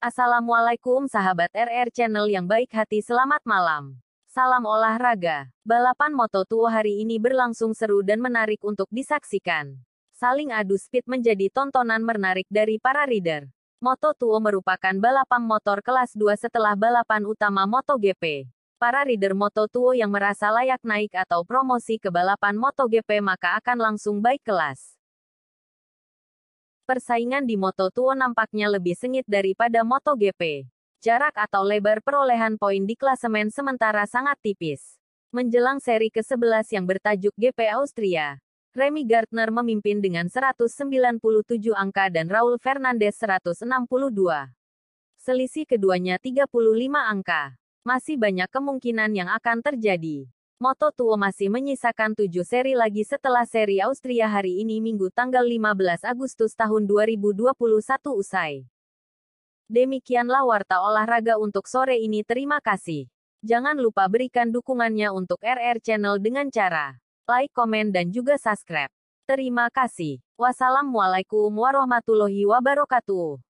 Assalamualaikum sahabat RR Channel yang baik hati selamat malam. Salam olahraga. Balapan Moto2 hari ini berlangsung seru dan menarik untuk disaksikan. Saling adu speed menjadi tontonan menarik dari para rider. Moto2 merupakan balapan motor kelas 2 setelah balapan utama MotoGP. Para rider Moto2 yang merasa layak naik atau promosi ke balapan MotoGP maka akan langsung baik kelas persaingan di Moto2 nampaknya lebih sengit daripada MotoGP. Jarak atau lebar perolehan poin di klasemen sementara sangat tipis. Menjelang seri ke-11 yang bertajuk GP Austria, Remy Gardner memimpin dengan 197 angka dan Raul Fernandez 162. Selisih keduanya 35 angka. Masih banyak kemungkinan yang akan terjadi. Moto Tuo masih menyisakan tujuh seri lagi setelah seri Austria hari ini Minggu tanggal 15 Agustus tahun 2021 usai. Demikianlah warta olahraga untuk sore ini terima kasih. Jangan lupa berikan dukungannya untuk RR Channel dengan cara like, komen, dan juga subscribe. Terima kasih. Wassalamualaikum warahmatullahi wabarakatuh.